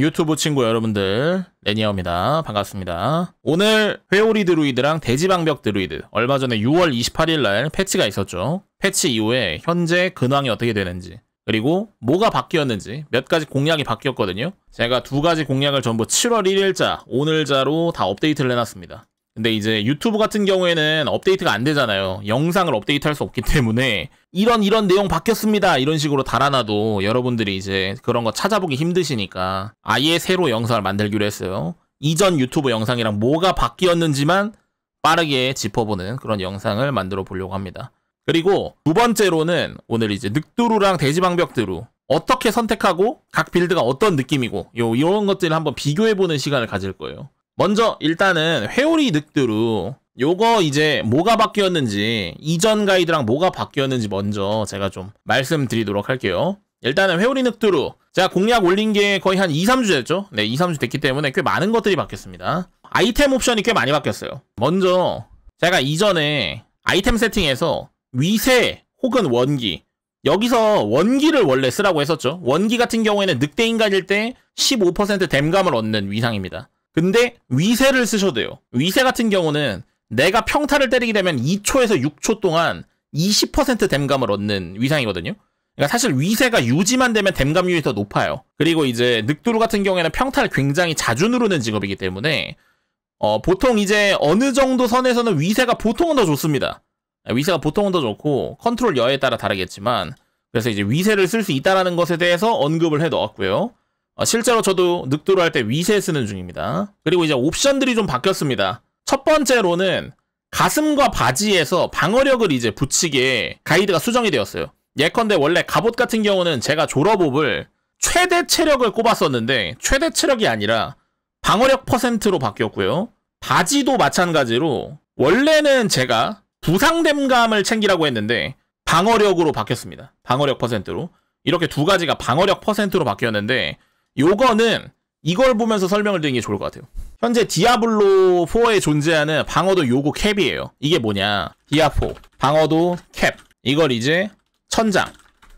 유튜브 친구 여러분들 레니아입니다 반갑습니다 오늘 회오리 드루이드랑 대지방벽 드루이드 얼마 전에 6월 28일날 패치가 있었죠 패치 이후에 현재 근황이 어떻게 되는지 그리고 뭐가 바뀌었는지 몇 가지 공약이 바뀌었거든요 제가 두 가지 공약을 전부 7월 1일자 오늘자로 다 업데이트를 해놨습니다 근데 이제 유튜브 같은 경우에는 업데이트가 안 되잖아요. 영상을 업데이트할 수 없기 때문에 이런 이런 내용 바뀌었습니다. 이런 식으로 달아놔도 여러분들이 이제 그런 거 찾아보기 힘드시니까 아예 새로 영상을 만들기로 했어요. 이전 유튜브 영상이랑 뭐가 바뀌었는지만 빠르게 짚어보는 그런 영상을 만들어 보려고 합니다. 그리고 두 번째로는 오늘 이제 늑두루랑 돼지방벽두루 어떻게 선택하고 각 빌드가 어떤 느낌이고 요 이런 것들을 한번 비교해 보는 시간을 가질 거예요. 먼저 일단은 회오리 늑두루 요거 이제 뭐가 바뀌었는지 이전 가이드랑 뭐가 바뀌었는지 먼저 제가 좀 말씀드리도록 할게요. 일단은 회오리 늑두루 제가 공략 올린 게 거의 한 2, 3주 됐죠? 네, 2, 3주 됐기 때문에 꽤 많은 것들이 바뀌었습니다. 아이템 옵션이 꽤 많이 바뀌었어요. 먼저 제가 이전에 아이템 세팅에서 위세 혹은 원기 여기서 원기를 원래 쓰라고 했었죠. 원기 같은 경우에는 늑대인간일 때 15% 댐감을 얻는 위상입니다. 근데 위세를 쓰셔도 돼요. 위세 같은 경우는 내가 평타를 때리게 되면 2초에서 6초 동안 20% 댐감을 얻는 위상이거든요. 그러니까 사실 위세가 유지만 되면 댐감률이 더 높아요. 그리고 이제 늑두루 같은 경우에는 평타를 굉장히 자주 누르는 직업이기 때문에 어, 보통 이제 어느 정도 선에서는 위세가 보통은 더 좋습니다. 네, 위세가 보통은 더 좋고 컨트롤 여에 따라 다르겠지만 그래서 이제 위세를 쓸 수 있다라는 것에 대해서 언급을 해놓았고요 어, 실제로 저도 늑도로 할 때 위세 쓰는 중입니다. 그리고 이제 옵션들이 좀 바뀌었습니다. 첫 번째로는 가슴과 바지에서 방어력을 이제 붙이게 가이드가 수정이 되었어요. 예컨대 원래 갑옷 같은 경우는 제가 졸업업을 최대 체력을 꼽았었는데 최대 체력이 아니라 방어력 퍼센트로 바뀌었고요. 바지도 마찬가지로 원래는 제가 부상됨감을 챙기라고 했는데 방어력으로 바뀌었습니다. 방어력 퍼센트로. 이렇게 두 가지가 방어력 퍼센트로 바뀌었는데 요거는 이걸 보면서 설명을 드리는 게 좋을 것 같아요. 현재 디아블로 4에 존재하는 방어도 요구 캡이에요. 이게 뭐냐? 디아4 방어도 캡. 이걸 이제 천장.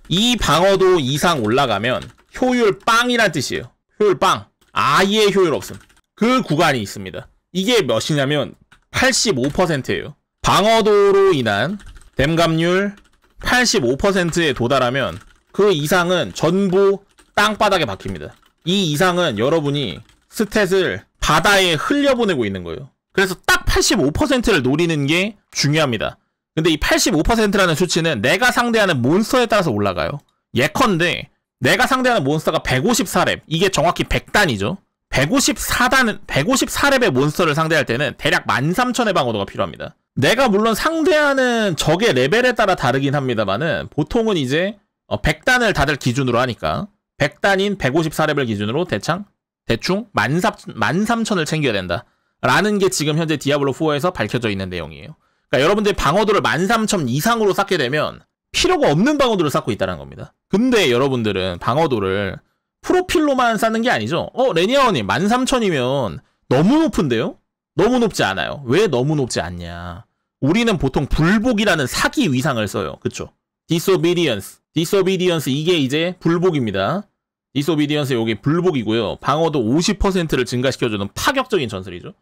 이 방어도 이상 올라가면 효율 빵이란 뜻이에요. 효율 빵. 아예 효율 없음. 그 구간이 있습니다. 이게 몇이냐면 85%예요. 방어도로 인한 댐감률 85%에 도달하면 그 이상은 전부 땅바닥에 박힙니다. 이 이상은 여러분이 스탯을 바다에 흘려보내고 있는 거예요. 그래서 딱 85%를 노리는 게 중요합니다. 근데 이 85%라는 수치는 내가 상대하는 몬스터에 따라서 올라가요. 예컨대 내가 상대하는 몬스터가 154렙, 이게 정확히 100단이죠. 154단, 154렙의 몬스터를 상대할 때는 대략 13,000의 방어도가 필요합니다. 내가 물론 상대하는 적의 레벨에 따라 다르긴 합니다만은 보통은 이제 100단을 어, 다들 기준으로 하니까 100단인 154레벨 기준으로 대창 대충 13,000을 챙겨야 된다. 라는 게 지금 현재 디아블로4에서 밝혀져 있는 내용이에요. 그러니까 여러분들이 방어도를 13,000 이상으로 쌓게 되면 필요가 없는 방어도를 쌓고 있다는 겁니다. 근데 여러분들은 방어도를 프로필로만 쌓는 게 아니죠. 어, 레니아원님 13,000이면 너무 높은데요? 너무 높지 않아요. 왜 너무 높지 않냐. 우리는 보통 불복이라는 사기 위상을 써요. 그쵸? 디소비디언스. 디소비디언스 이게 이제 불복입니다. 디소비디언스 여기 불복이고요. 방어도 50%를 증가시켜주는 파격적인 전설이죠.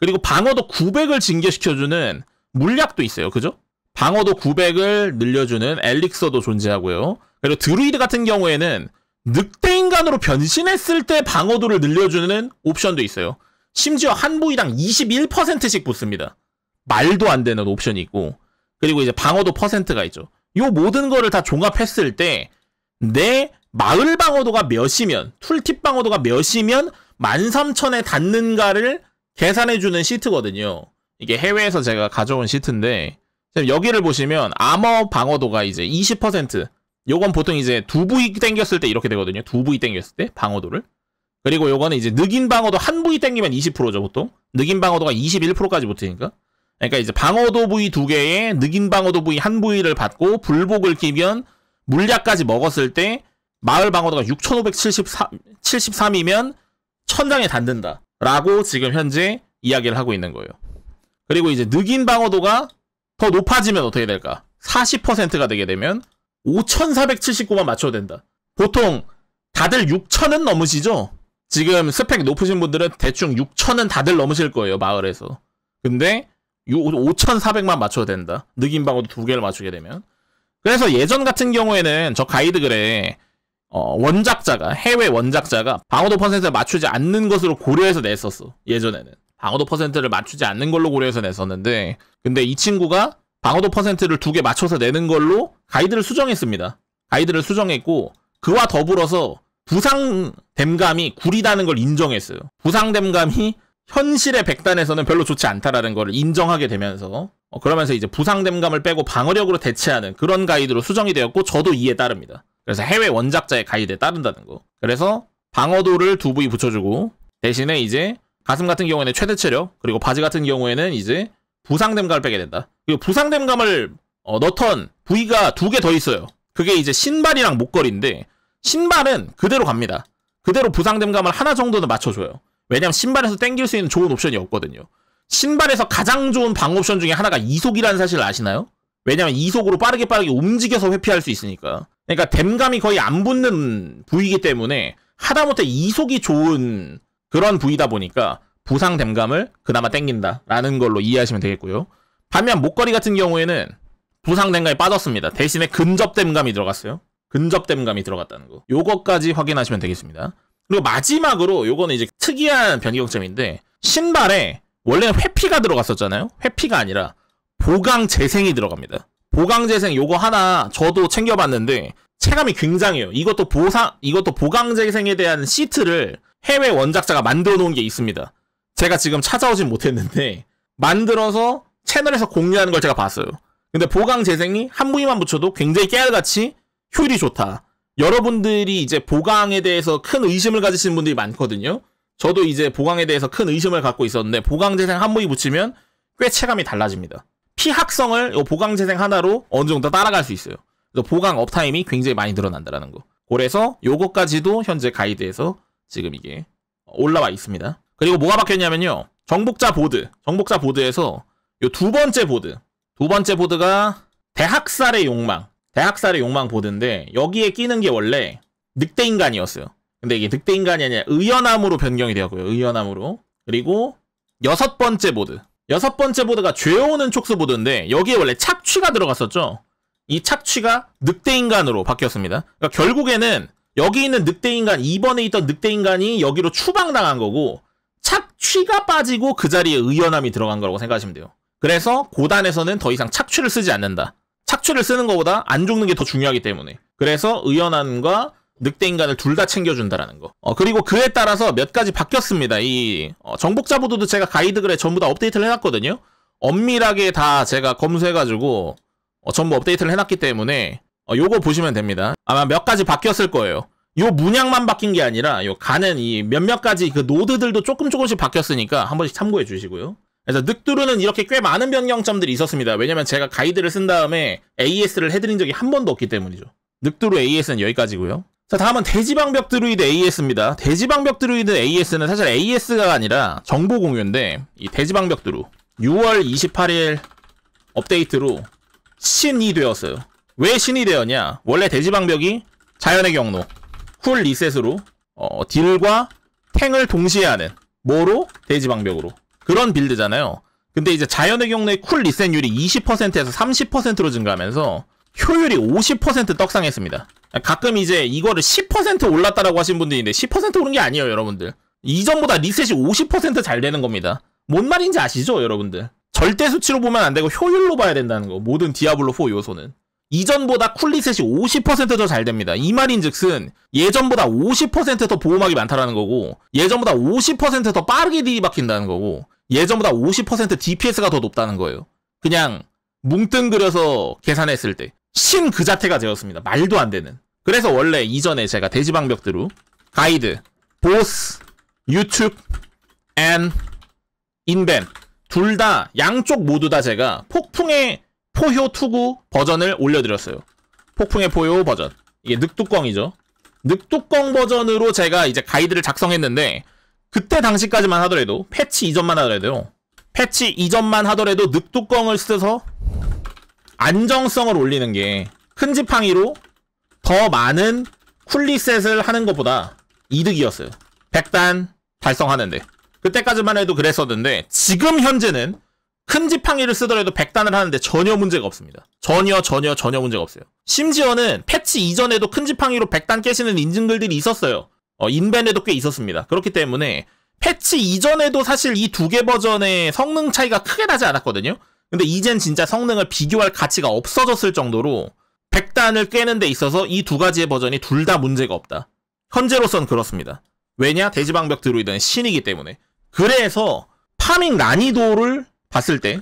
그리고 방어도 900을 증개시켜주는 물약도 있어요. 그죠? 방어도 900을 늘려주는 엘릭서도 존재하고요. 그리고 드루이드 같은 경우에는 늑대인간으로 변신했을 때 방어도를 늘려주는 옵션도 있어요. 심지어 한 부위당 21%씩 붙습니다. 말도 안 되는 옵션이 있고 그리고 이제 방어도 퍼센트가 있죠. 이 모든 거를 다 종합했을 때내 마을 방어도가 몇이면 툴팁 방어도가 몇이면 만3천에 닿는가를 계산해주는 시트거든요. 이게 해외에서 제가 가져온 시트인데 지금 여기를 보시면 암호 방어도가 이제 20% 요건 보통 이제 두 부위 땡겼을 때 이렇게 되거든요. 두 부위 땡겼을 때 방어도를 그리고 요거는 이제 느긴 방어도 한 부위 땡기면 20%죠 보통 느긴 방어도가 21%까지 붙으니까 그러니까 이제 방어도 부위 두 개에 느긴 방어도 부위 한 부위를 받고 불복을 끼면 물약까지 먹었을 때 마을 방어도가 6,573이면 천장에 닿는다. 라고 지금 현재 이야기를 하고 있는 거예요. 그리고 이제 느긴 방어도가 더 높아지면 어떻게 될까? 40%가 되게 되면 5,479만 맞춰야 된다. 보통 다들 6,000은 넘으시죠? 지금 스펙 높으신 분들은 대충 6,000은 다들 넘으실 거예요, 마을에서. 근데 5,400만 맞춰야 된다. 느긴 방어도 두 개를 맞추게 되면. 그래서 예전 같은 경우에는 저 가이드 글에 어, 원작자가 해외 원작자가 방어도 퍼센트를 맞추지 않는 것으로 고려해서 냈었어 예전에는 방어도 퍼센트를 맞추지 않는 걸로 고려해서 냈었는데 근데 이 친구가 방어도 퍼센트를 두 개 맞춰서 내는 걸로 가이드를 수정했습니다 가이드를 수정했고 그와 더불어서 부상댐감이 구리다는 걸 인정했어요 부상댐감이 현실의 백단에서는 별로 좋지 않다라는 걸 인정하게 되면서 어, 그러면서 이제 부상댐감을 빼고 방어력으로 대체하는 그런 가이드로 수정이 되었고 저도 이에 따릅니다 그래서 해외 원작자의 가이드에 따른다는 거. 그래서 방어도를 두 부위 붙여주고 대신에 이제 가슴 같은 경우에는 최대 체력 그리고 바지 같은 경우에는 이제 부상됨감을 빼게 된다. 그리고 부상됨감을 어, 넣던 부위가 두 개 더 있어요. 그게 이제 신발이랑 목걸이인데 신발은 그대로 갑니다. 그대로 부상됨감을 하나 정도는 맞춰줘요. 왜냐면 신발에서 땡길 수 있는 좋은 옵션이 없거든요. 신발에서 가장 좋은 방 옵션 중에 하나가 이속이라는 사실을 아시나요? 왜냐면 이속으로 빠르게 빠르게 움직여서 회피할 수 있으니까. 그러니까 댐감이 거의 안 붙는 부위이기 때문에 하다못해 이속이 좋은 그런 부위다 보니까 부상 댐감을 그나마 땡긴다라는 걸로 이해하시면 되겠고요. 반면 목걸이 같은 경우에는 부상 댐감이 빠졌습니다. 대신에 근접 댐감이 들어갔어요. 근접 댐감이 들어갔다는 거. 요것까지 확인하시면 되겠습니다. 그리고 마지막으로 요거는 이제 특이한 변경점인데 신발에 원래는 회피가 들어갔었잖아요. 회피가 아니라 보강 재생이 들어갑니다. 보강 재생 요거 하나 저도 챙겨봤는데 체감이 굉장해요. 이것도 보상 이것도 보강 재생에 대한 시트를 해외 원작자가 만들어 놓은 게 있습니다. 제가 지금 찾아오진 못했는데 만들어서 채널에서 공유하는 걸 제가 봤어요. 근데 보강 재생이 한 부위만 붙여도 굉장히 깨알같이 효율이 좋다. 여러분들이 이제 보강에 대해서 큰 의심을 가지시는 분들이 많거든요. 저도 이제 보강에 대해서 큰 의심을 갖고 있었는데 보강 재생 한 부위 붙이면 꽤 체감이 달라집니다. 피학성을 요 보강 재생 하나로 어느 정도 따라갈 수 있어요. 그래서 보강 업타임이 굉장히 많이 늘어난다라는 거. 그래서 요거까지도 현재 가이드에서 지금 이게 올라와 있습니다. 그리고 뭐가 바뀌었냐면요. 정복자 보드, 정복자 보드에서 요 두 번째 보드, 두 번째 보드가 대학살의 욕망, 대학살의 욕망 보드인데 여기에 끼는 게 원래 늑대 인간이었어요. 근데 이게 늑대 인간이 아니라 의연함으로 변경이 되었고요. 의연함으로 그리고 여섯 번째 보드, 여섯 번째 보드가 죄오는 촉수 보드인데 여기에 원래 착취가 들어갔었죠. 이 착취가 늑대인간으로 바뀌었습니다. 그러니까 결국에는 여기 있는 늑대인간 2번에 있던 늑대인간이 여기로 추방당한 거고 착취가 빠지고 그 자리에 의연함이 들어간 거라고 생각하시면 돼요. 그래서 고단에서는 더 이상 착취를 쓰지 않는다. 착취를 쓰는 것보다 안 죽는 게 더 중요하기 때문에. 그래서 의연함과 늑대 인간을 둘 다 챙겨준다라는 거. 어, 그리고 그에 따라서 몇 가지 바뀌었습니다. 이 어, 정복자 보도도 제가 가이드 글에 전부 다 업데이트를 해놨거든요. 엄밀하게 다 제가 검수해가지고 어, 전부 업데이트를 해놨기 때문에 어, 요거 보시면 됩니다. 아마 몇 가지 바뀌었을 거예요. 요 문양만 바뀐 게 아니라 요 가는 이 몇몇 가지 그 노드들도 조금 조금씩 바뀌었으니까 한 번씩 참고해 주시고요. 그래서 늑두루는 이렇게 꽤 많은 변경점들이 있었습니다. 왜냐면 제가 가이드를 쓴 다음에 AS를 해드린 적이 한 번도 없기 때문이죠. 늑두루 AS는 여기까지고요. 자 다음은 대지방벽 드루이드 AS입니다. 대지방벽 드루이드 AS는 사실 AS가 아니라 정보 공유인데 이 대지방벽 드루 6월 28일 업데이트로 신이 되었어요. 왜 신이 되었냐? 원래 대지방벽이 자연의 경로 쿨 리셋으로 어, 딜과 탱을 동시에 하는 뭐로? 대지방벽으로 그런 빌드잖아요. 근데 이제 자연의 경로의 쿨리셋률이 20%에서 30%로 증가하면서 효율이 50% 떡상했습니다. 가끔 이제 이거를 10% 올랐다라고 하신 분들이있는데10% 오른 게 아니에요, 여러분들. 이전보다 리셋이 50%잘 되는 겁니다. 뭔 말인지 아시죠, 여러분들? 절대 수치로 보면 안 되고 효율로 봐야 된다는 거. 모든 디아블로4 요소는. 이전보다 쿨리셋이 50%더 잘 됩니다. 이 말인 즉슨 예전보다 50%더 보호막이 많다라는 거고 예전보다 50%더 빠르게 뒤바뀐다는 거고 예전보다 50% DPS가 더 높다는 거예요. 그냥 뭉뚱그려서 계산했을 때 신그 자체가 되었습니다. 말도 안 되는. 그래서 원래 이전에 제가 대지방벽드루 가이드, 보스, 유튜브, 앤, 인벤 둘 다 양쪽 모두 다 제가 폭풍의 포효 투구 버전을 올려드렸어요. 폭풍의 포효 버전. 이게 늑뚜껑이죠. 늑뚜껑 버전으로 제가 이제 가이드를 작성했는데 그때 당시까지만 하더라도 패치 이전만 하더라도 패치 이전만 하더라도 늑뚜껑을 쓰서 안정성을 올리는 게 큰 지팡이로 더 많은 쿨리셋을 하는 것보다 이득이었어요. 100단 달성하는데. 그때까지만 해도 그랬었는데 지금 현재는 큰 지팡이를 쓰더라도 100단을 하는데 전혀 문제가 없습니다. 전혀 전혀 전혀 문제가 없어요. 심지어는 패치 이전에도 큰 지팡이로 100단 깨시는 인증글들이 있었어요. 어, 인벤에도 꽤 있었습니다. 그렇기 때문에 패치 이전에도 사실 이 두 개 버전의 성능 차이가 크게 나지 않았거든요. 근데 이젠 진짜 성능을 비교할 가치가 없어졌을 정도로 100단을 깨는 데 있어서 이 두 가지의 버전이 둘 다 문제가 없다. 현재로선 그렇습니다. 왜냐? 대지방벽 드루이드는 신이기 때문에. 그래서 파밍 난이도를 봤을 때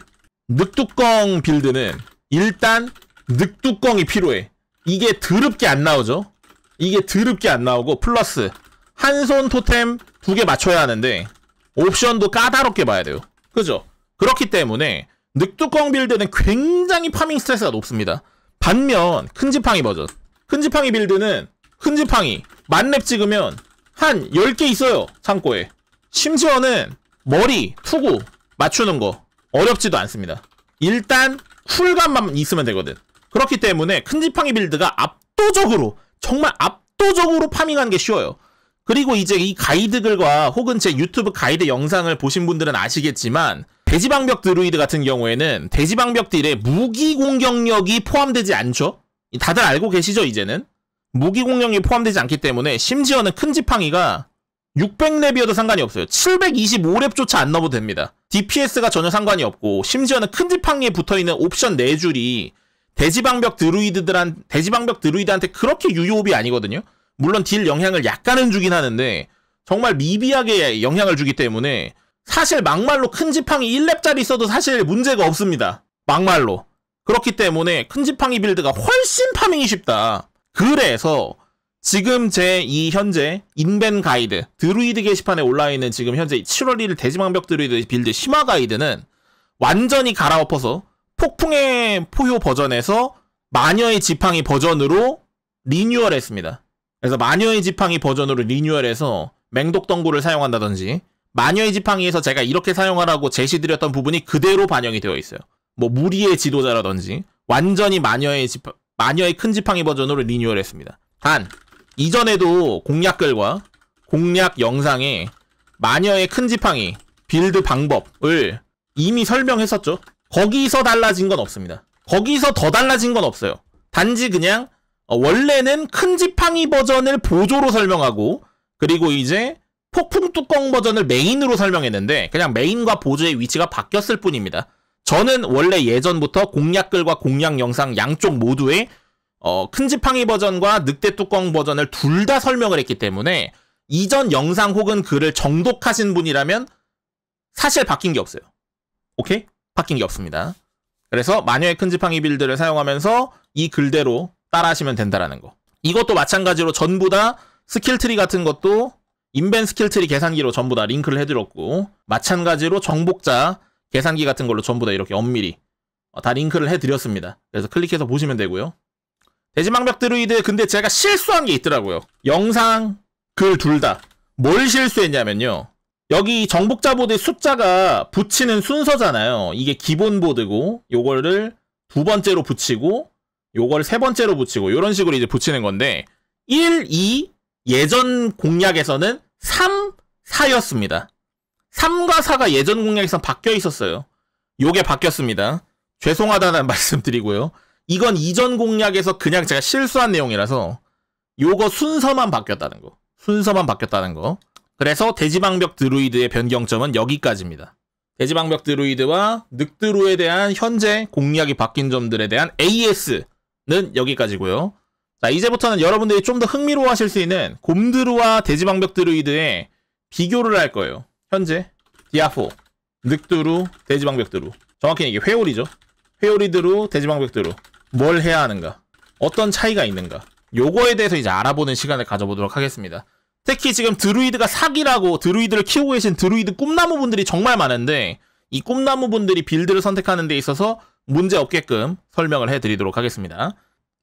늑뚜껑 빌드는 일단 늑뚜껑이 필요해. 이게 드럽게 안 나오죠? 이게 드럽게 안 나오고 플러스 한 손 토템 두 개 맞춰야 하는데 옵션도 까다롭게 봐야 돼요. 그죠? 그렇기 때문에 늑두껑 빌드는 굉장히 파밍 스트레스가 높습니다. 반면 큰지팡이 버전 큰지팡이 빌드는 큰지팡이 만렙 찍으면 한 10개 있어요 창고에 심지어는 머리, 투구 맞추는 거 어렵지도 않습니다 일단 쿨감만 있으면 되거든 그렇기 때문에 큰지팡이 빌드가 압도적으로 정말 압도적으로 파밍하는 게 쉬워요 그리고 이제 이 가이드 글과 혹은 제 유튜브 가이드 영상을 보신 분들은 아시겠지만 대지방벽 드루이드 같은 경우에는 대지방벽 딜에 무기 공격력이 포함되지 않죠. 다들 알고 계시죠 이제는 무기 공격이 력 포함되지 않기 때문에 심지어는 큰 지팡이가 600렙이어도 상관이 없어요. 725렙조차 안넣어도 됩니다. DPS가 전혀 상관이 없고 심지어는 큰 지팡이에 붙어있는 옵션 4줄이 대지방벽 드루이드들한 대지방벽 드루이드한테 그렇게 유효업이 아니거든요. 물론 딜 영향을 약간은 주긴 하는데 정말 미비하게 영향을 주기 때문에 사실 막말로 큰 지팡이 1렙짜리 있어도 사실 문제가 없습니다. 막말로. 그렇기 때문에 큰 지팡이 빌드가 훨씬 파밍이 쉽다. 그래서 지금 제 이 현재 인벤 가이드 드루이드 게시판에 올라 있는 지금 현재 7월 1일 대지망벽 드루이드 빌드 심화 가이드는 완전히 갈아엎어서 폭풍의 포효 버전에서 마녀의 지팡이 버전으로 리뉴얼했습니다. 그래서 마녀의 지팡이 버전으로 리뉴얼해서 맹독 덩굴을 사용한다든지 마녀의 지팡이에서 제가 이렇게 사용하라고 제시드렸던 부분이 그대로 반영이 되어 있어요. 뭐 무리의 지도자라든지 완전히 마녀의 지팡, 마녀의 큰 지팡이 버전으로 리뉴얼했습니다. 단 이전에도 공략글과 공략 영상에 마녀의 큰 지팡이 빌드 방법을 이미 설명했었죠. 거기서 달라진 건 없습니다. 거기서 더 달라진 건 없어요. 단지 그냥 어, 원래는 큰 지팡이 버전을 보조로 설명하고 그리고 이제 폭풍 뚜껑 버전을 메인으로 설명했는데 그냥 메인과 보조의 위치가 바뀌었을 뿐입니다. 저는 원래 예전부터 공략글과 공략 영상 양쪽 모두에 어, 큰 지팡이 버전과 늑대 뚜껑 버전을 둘 다 설명을 했기 때문에 이전 영상 혹은 글을 정독하신 분이라면 사실 바뀐 게 없어요. 오케이? 바뀐 게 없습니다. 그래서 마녀의 큰 지팡이 빌드를 사용하면서 이 글대로 따라 하시면 된다라는 거. 이것도 마찬가지로 전부 다 스킬 트리 같은 것도 인벤 스킬트리 계산기로 전부 다 링크를 해드렸고 마찬가지로 정복자 계산기 같은 걸로 전부 다 이렇게 엄밀히 어, 다 링크를 해드렸습니다. 그래서 클릭해서 보시면 되고요. 대지망벽 드루이드 근데 제가 실수한 게 있더라고요. 영상 글 둘 다 뭘 실수했냐면요. 여기 정복자 보드의 숫자가 붙이는 순서잖아요. 이게 기본 보드고 요거를 두 번째로 붙이고 요걸 세 번째로 붙이고 이런 식으로 이제 붙이는 건데 1, 2, 예전 공략에서는 3, 4였습니다. 3과 4가 예전 공략에선 바뀌어 있었어요. 요게 바뀌었습니다. 죄송하다는 말씀 드리고요. 이건 이전 공략에서 그냥 제가 실수한 내용이라서 요거 순서만 바뀌었다는 거. 순서만 바뀌었다는 거. 그래서 대지방벽 드루이드의 변경점은 여기까지입니다. 대지방벽 드루이드와 늑드루에 대한 현재 공략이 바뀐 점들에 대한 AS는 여기까지고요. 자, 이제부터는 여러분들이 좀 더 흥미로워하실 수 있는 곰드루와 대지방벽 드루이드의 비교를 할 거예요. 현재 디아포, 늑두루, 대지방벽 드루. 정확히는 이게 회오리죠. 회오리 드루, 대지방벽 드루. 뭘 해야 하는가? 어떤 차이가 있는가? 요거에 대해서 이제 알아보는 시간을 가져보도록 하겠습니다. 특히 지금 드루이드가 사기라고 드루이드를 키우고 계신 드루이드 꿈나무 분들이 정말 많은데 이 꿈나무 분들이 빌드를 선택하는 데 있어서 문제 없게끔 설명을 해드리도록 하겠습니다.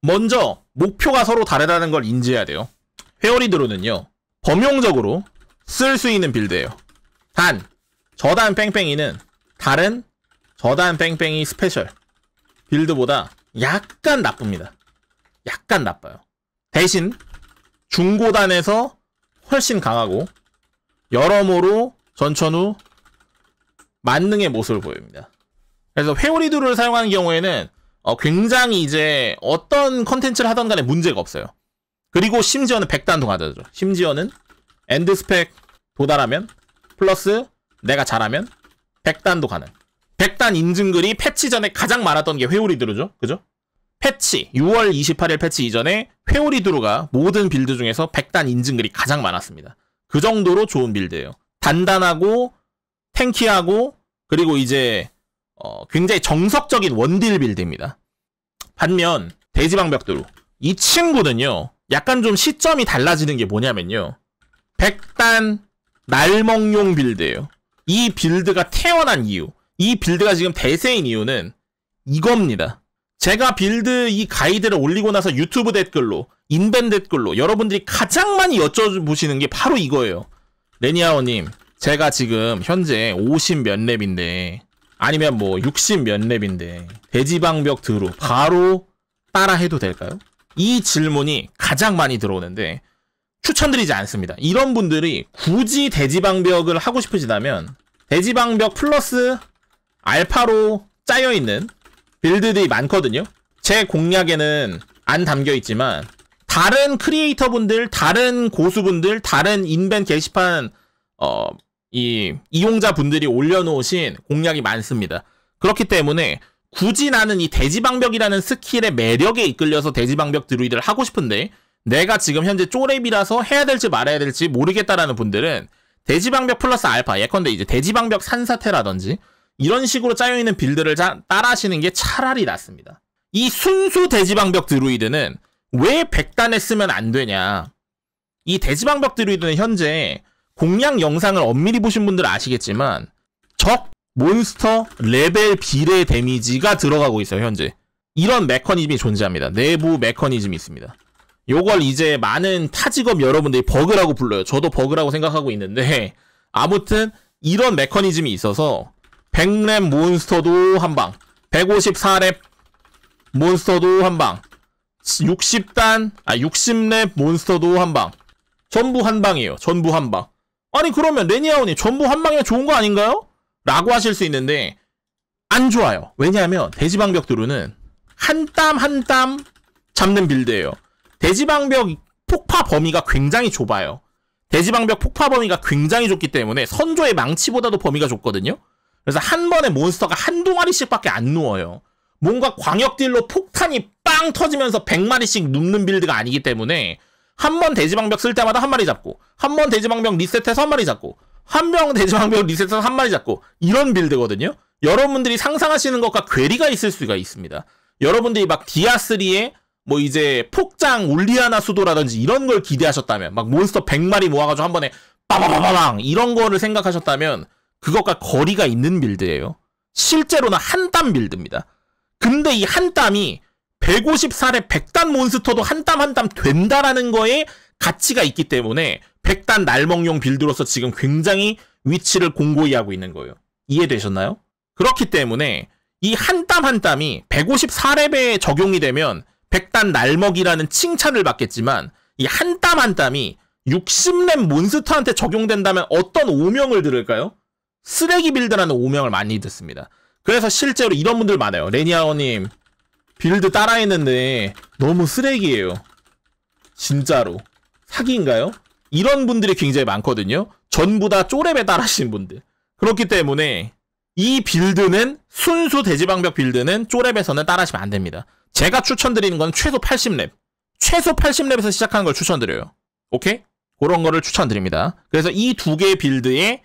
먼저 목표가 서로 다르다는 걸 인지해야 돼요. 회오리드로는요. 범용적으로 쓸 수 있는 빌드예요. 단, 저단 뺑뺑이는 다른 저단 뺑뺑이 스페셜 빌드보다 약간 나쁩니다. 약간 나빠요. 대신 중고단에서 훨씬 강하고 여러모로 전천후 만능의 모습을 보입니다. 그래서 회오리두를 사용하는 경우에는 어, 굉장히 이제 어떤 컨텐츠를 하던 간에 문제가 없어요. 그리고 심지어는 100단 도가져죠 심지어는 엔드 스펙 도달하면 플러스 내가 잘하면 100단도 가능. 100단 인증글이 패치 전에 가장 많았던 게 회오리드루죠. 그죠? 패치 6월 28일 패치 이전에 회오리드루가 모든 빌드 중에서 100단 인증글이 가장 많았습니다. 그 정도로 좋은 빌드예요. 단단하고 탱키하고 그리고 이제 어, 굉장히 정석적인 원딜 빌드입니다. 반면 대지방벽도루 이 친구는요 약간 좀 시점이 달라지는 게 뭐냐면요 백단 날먹용 빌드예요. 이 빌드가 태어난 이유 이 빌드가 지금 대세인 이유는 이겁니다. 제가 빌드 이 가이드를 올리고 나서 유튜브 댓글로 인벤 댓글로 여러분들이 가장 많이 여쭤보시는 게 바로 이거예요. 레니아오님 제가 지금 현재 50몇랩인데 아니면 뭐 60 몇랩인데 대지방벽 드루 바로 따라 해도 될까요? 이 질문이 가장 많이 들어오는데 추천드리지 않습니다. 이런 분들이 굳이 대지방벽을 하고 싶으시다면 대지방벽 플러스 알파로 짜여있는 빌드들이 많거든요. 제 공략에는 안 담겨있지만 다른 크리에이터분들, 다른 고수분들, 다른 인벤 게시판 어, 이 이용자 분들이 올려놓으신 공략이 많습니다. 그렇기 때문에 굳이 나는 이 대지방벽이라는 스킬의 매력에 이끌려서 대지방벽 드루이드를 하고 싶은데 내가 지금 현재 쪼렙이라서 해야 될지 말아야 될지 모르겠다라는 분들은 대지방벽 플러스 알파 예컨대 이제 대지방벽 산사태라든지 이런 식으로 짜여있는 빌드를 따라하시는 게 차라리 낫습니다. 이 순수 대지방벽 드루이드는 왜 백단에 쓰면 안 되냐 이 대지방벽 드루이드는 현재 공략 영상을 엄밀히 보신 분들은 아시겠지만 적 몬스터 레벨 비례 데미지가 들어가고 있어요 현재 이런 메커니즘이 존재합니다 내부 메커니즘이 있습니다 요걸 이제 많은 타직업 여러분들이 버그라고 불러요 저도 버그라고 생각하고 있는데 아무튼 이런 메커니즘이 있어서 100렙 몬스터도 한 방 154렙 몬스터도 한 방 60단 아 60렙 몬스터도 한 방 전부 한방이에요 전부 한방 아니 그러면 레니아오니 전부 한 방에 좋은 거 아닌가요? 라고 하실 수 있는데 안 좋아요. 왜냐하면 대지방벽 두루는한 땀 한 땀 잡는 빌드예요. 대지방벽 폭파 범위가 굉장히 좁아요. 대지방벽 폭파 범위가 굉장히 좁기 때문에 선조의 망치보다도 범위가 좁거든요. 그래서 한 번에 몬스터가 한 동아리씩밖에 안 누워요. 뭔가 광역딜로 폭탄이 빵 터지면서 100마리씩 눕는 빌드가 아니기 때문에 한번 대지방벽 쓸 때마다 한 마리 잡고 한 번 대지방벽 리셋해서 한 마리 잡고 한 명 대지방벽 리셋해서 한 마리 잡고 이런 빌드거든요. 여러분들이 상상하시는 것과 괴리가 있을 수가 있습니다. 여러분들이 막 디아3에 뭐 이제 폭장 울리아나 수도라든지 이런 걸 기대하셨다면 막 몬스터 100마리 모아가지고 한 번에 빠바바바방 이런 거를 생각하셨다면 그것과 거리가 있는 빌드예요. 실제로는 한 땀 빌드입니다. 근데 이 한 땀이 1 5 4레 100단 몬스터도 한 땀 한 땀 된다라는 거에 가치가 있기 때문에 100단 날먹용 빌드로서 지금 굉장히 위치를 공고히 하고 있는 거예요. 이해되셨나요? 그렇기 때문에 이 한 땀 한 땀이 154렙에 적용이 되면 100단 날먹이라는 칭찬을 받겠지만 이 한 땀 한 땀이 60렙 몬스터한테 적용된다면 어떤 오명을 들을까요? 쓰레기 빌드라는 오명을 많이 듣습니다. 그래서 실제로 이런 분들 많아요. 레니아오님, 빌드 따라했는데 너무 쓰레기예요. 진짜로. 사기인가요? 이런 분들이 굉장히 많거든요. 전부 다 쪼랩에 따라하신 분들. 그렇기 때문에 이 빌드는 순수 대지방벽 빌드는 쪼랩에서는 따라하시면 안 됩니다. 제가 추천드리는 건 최소 80렙. 최소 80렙에서 시작하는 걸 추천드려요. 오케이? 그런 거를 추천드립니다. 그래서 이 두 개의 빌드의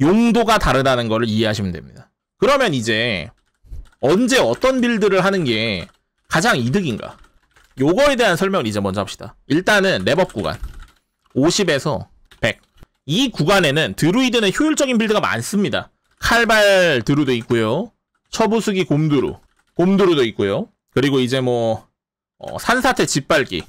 용도가 다르다는 거를 이해하시면 됩니다. 그러면 이제 언제 어떤 빌드를 하는 게 가장 이득인가 요거에 대한 설명을 이제 먼저 합시다 일단은 랩업 구간 50에서 100이 구간에는 드루이드는 효율적인 빌드가 많습니다 칼발 드루도 있고요 처부수기 곰두루 곰두루도 있고요 그리고 이제 뭐 어, 산사태 짓밟기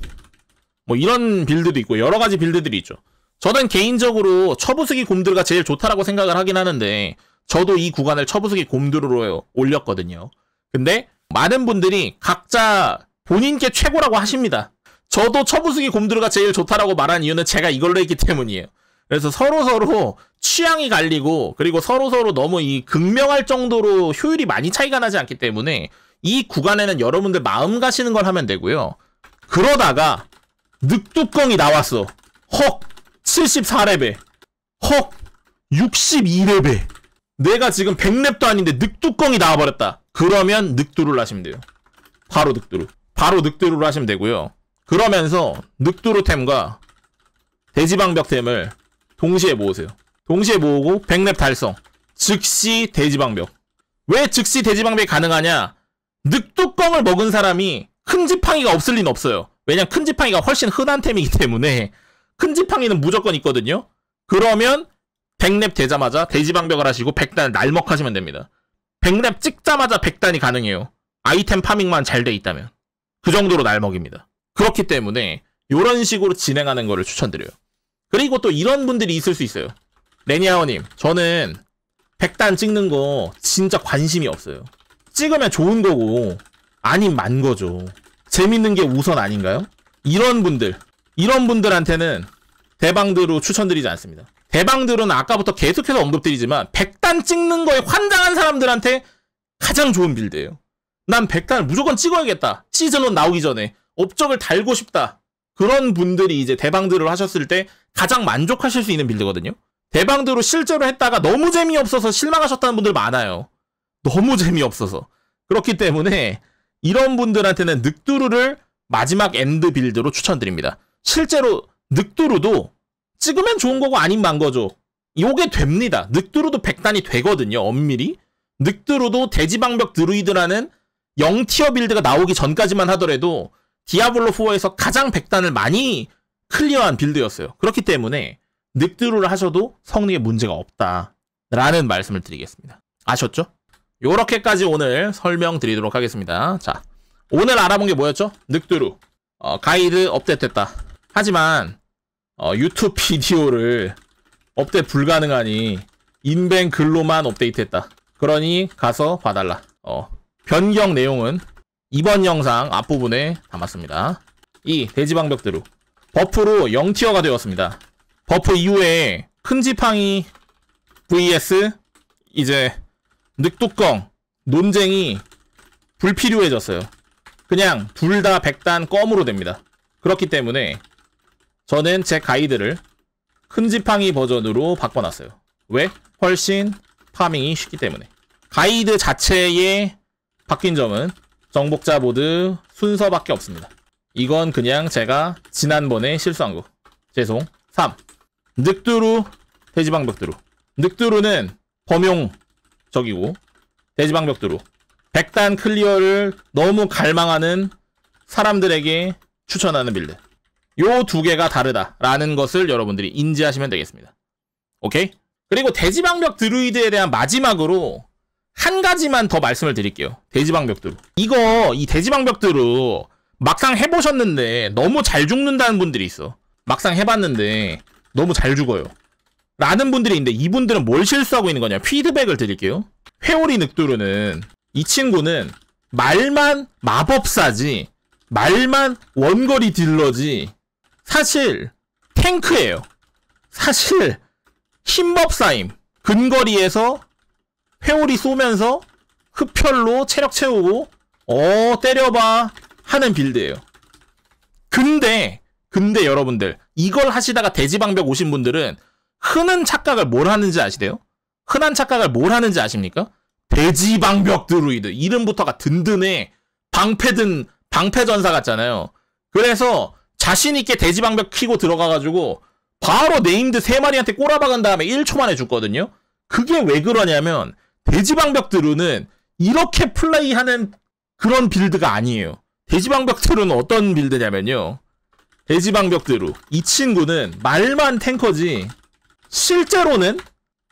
뭐 이런 빌드도 있고 여러가지 빌드들이 있죠 저는 개인적으로 처부수기 곰두루가 제일 좋다라고 생각을 하긴 하는데 저도 이 구간을 처부수기 곰두로 올렸거든요. 근데 많은 분들이 각자 본인께 최고라고 하십니다. 저도 처부수기 곰두루가 제일 좋다라고 말한 이유는 제가 이걸로 했기 때문이에요. 그래서 서로서로 서로 취향이 갈리고 그리고 서로서로 서로 너무 이 극명할 정도로 효율이 많이 차이가 나지 않기 때문에 이 구간에는 여러분들 마음 가시는 걸 하면 되고요. 그러다가 늑뚜껑이 나왔어. 헉 74레벨 헉 62레벨 내가 지금 백0렙도 아닌데 늑뚜껑이 나와버렸다 그러면 늑두를 하시면 돼요 바로 늑두루 바로 늑두루를 하시면 되고요 그러면서 늑두루템과 대지방벽템을 동시에 모으세요 동시에 모으고 백0렙 달성 즉시 대지방벽 왜 즉시 대지방벽이 가능하냐 늑뚜껑을 먹은 사람이 큰 지팡이가 없을 리는 없어요 왜냐 면큰 지팡이가 훨씬 흔한 템이기 때문에 큰 지팡이는 무조건 있거든요 그러면 100렙 되자마자 대지방벽을 하시고 100단 날먹하시면 됩니다. 100렙 찍자마자 100단이 가능해요. 아이템 파밍만 잘 돼 있다면. 그 정도로 날먹입니다. 그렇기 때문에 이런 식으로 진행하는 것을 추천드려요. 그리고 또 이런 분들이 있을 수 있어요. 레니아오님, 저는 100단 찍는 거 진짜 관심이 없어요. 찍으면 좋은 거고 아님 만 거죠. 재밌는 게 우선 아닌가요? 이런 분들, 이런 분들한테는 대방대로 추천드리지 않습니다. 대방들은 아까부터 계속해서 언급드리지만 100단 찍는 거에 환장한 사람들한테 가장 좋은 빌드예요. 난 100단을 무조건 찍어야겠다. 시즌1 나오기 전에 업적을 달고 싶다. 그런 분들이 이제 대방들을 하셨을 때 가장 만족하실 수 있는 빌드거든요. 대방대로 실제로 했다가 너무 재미없어서 실망하셨다는 분들 많아요. 너무 재미없어서. 그렇기 때문에 이런 분들한테는 늑두루를 마지막 엔드 빌드로 추천드립니다. 실제로 늑두루도 찍으면 좋은 거고 아닌 만 거죠. 요게 됩니다. 늑두루도 백단이 되거든요. 엄밀히. 늑두루도 대지방벽 드루이드라는 0티어 빌드가 나오기 전까지만 하더라도 디아블로4에서 가장 백단을 많이 클리어한 빌드였어요. 그렇기 때문에 늑두루를 하셔도 성능에 문제가 없다. 라는 말씀을 드리겠습니다. 아셨죠? 요렇게까지 오늘 설명드리도록 하겠습니다. 자, 오늘 알아본 게 뭐였죠? 늑두루. 어, 가이드 업데이트 됐다. 하지만 어, 유튜브 비디오를 업데이트 불가능하니 인벤 글로만 업데이트했다. 그러니 가서 봐달라. 어, 변경 내용은 이번 영상 앞부분에 담았습니다. 이대지방벽대로 버프로 0티어가 되었습니다. 버프 이후에 큰 지팡이 vs 이제 늑두껑 논쟁이 불필요해졌어요. 그냥 둘다 100단 껌으로 됩니다. 그렇기 때문에 저는 제 가이드를 큰 지팡이 버전으로 바꿔놨어요. 왜? 훨씬 파밍이 쉽기 때문에. 가이드 자체의 바뀐 점은 정복자 보드 순서밖에 없습니다. 이건 그냥 제가 지난번에 실수한 거. 죄송. 3. 늑두루, 돼지방벽두루. 늑두루는 범용적이고 돼지방벽두루. 백단 클리어를 너무 갈망하는 사람들에게 추천하는 빌드. 요두 개가 다르다라는 것을 여러분들이 인지하시면 되겠습니다. 오케이? 그리고 대지방벽 드루이드에 대한 마지막으로 한 가지만 더 말씀을 드릴게요. 대지방벽 드루. 이거 이 대지방벽 드루 막상 해보셨는데 너무 잘 죽는다는 분들이 있어. 막상 해봤는데 너무 잘 죽어요. 라는 분들이 있는데 이분들은 뭘 실수하고 있는 거냐 피드백을 드릴게요 회오리 늑두루는 이 친구는 말만 마법사지 말만 원거리 딜러지 사실 탱크예요. 사실 힘법사임. 근거리에서 회오리 쏘면서 흡혈로 체력 채우고 어 때려봐 하는 빌드예요. 근데 근데 여러분들 이걸 하시다가 대지방벽 오신 분들은 흔한 착각을 뭘 하는지 아시대요? 흔한 착각을 뭘 하는지 아십니까? 대지방벽 드루이드 이름부터가 든든해 방패든 방패전사 같잖아요. 그래서 자신 있게 대지 방벽 키고 들어가가지고 바로 네임드 세 마리한테 꼬라박은 다음에 1초 만에 죽거든요. 그게 왜 그러냐면 대지 방벽 드루는 이렇게 플레이하는 그런 빌드가 아니에요. 대지 방벽 드루는 어떤 빌드냐면요. 대지 방벽 드루 이 친구는 말만 탱커지 실제로는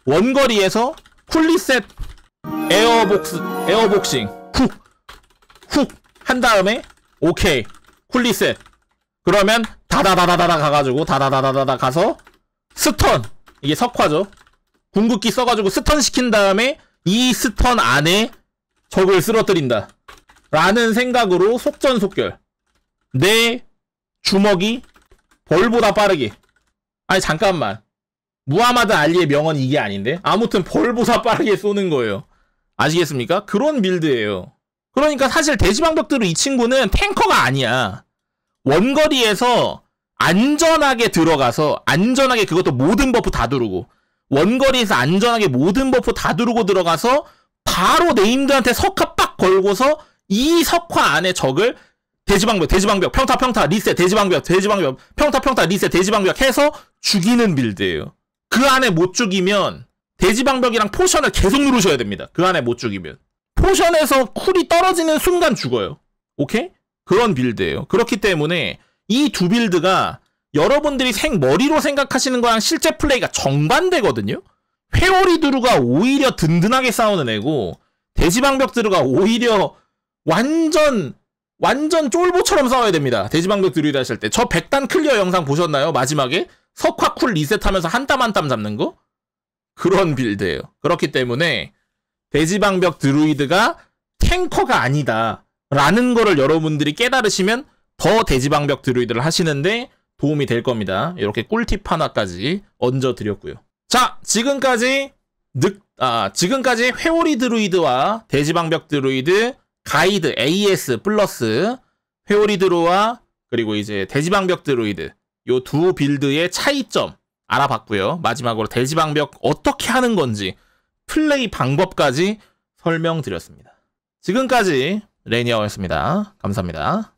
원거리에서 쿨리셋 에어복스 에어복싱 훅훅 한 다음에 오케이 쿨리셋 그러면 다다다다다다 가가지고 다다다다다다 가서 스턴 이게 석화죠 궁극기 써가지고 스턴 시킨 다음에 이 스턴 안에 적을 쓰러뜨린다 라는 생각으로 속전속결 내 주먹이 벌보다 빠르게 아니 잠깐만 무하마드 알리의 명언이 이게 아닌데 아무튼 벌보다 빠르게 쏘는 거예요 아시겠습니까? 그런 빌드예요 그러니까 사실 대지방벽들은 이 친구는 탱커가 아니야 원거리에서 안전하게 들어가서 안전하게 그것도 모든 버프 다 두르고 원거리에서 안전하게 모든 버프 다 두르고 들어가서 바로 네임드한테 석화 빡 걸고서 이 석화 안에 적을 대지방벽, 대지방벽, 평타, 평타, 리셋, 대지방벽, 대지방벽, 평타, 평타, 리셋, 대지방벽 해서 죽이는 빌드예요. 그 안에 못 죽이면 대지방벽이랑 포션을 계속 누르셔야 됩니다. 그 안에 못 죽이면. 포션에서 쿨이 떨어지는 순간 죽어요. 오케이? 그런 빌드예요. 그렇기 때문에 이 두 빌드가 여러분들이 생 머리로 생각하시는 거랑 실제 플레이가 정반대거든요. 회오리드루가 오히려 든든하게 싸우는 애고 대지방벽드루가 오히려 완전 완전 쫄보처럼 싸워야 됩니다. 대지방벽드루이다 하실 때 저백단 클리어 영상 보셨나요? 마지막에 석화 쿨 리셋하면서 한 땀 한 땀 잡는 거 그런 빌드예요. 그렇기 때문에 대지방벽 드루이드가 탱커가 아니다. 라는 거를 여러분들이 깨달으시면 더 대지방벽 드루이드를 하시는데 도움이 될 겁니다. 이렇게 꿀팁 하나까지 얹어 드렸고요. 자, 지금까지 늑, 아, 지금까지 회오리 드루이드와 대지방벽 드루이드 가이드 AS 플러스 회오리 드루와 그리고 이제 대지방벽 드루이드 요 두 빌드의 차이점 알아봤고요. 마지막으로 대지방벽 어떻게 하는 건지 플레이 방법까지 설명드렸습니다. 지금까지 레니아였습니다. 감사합니다.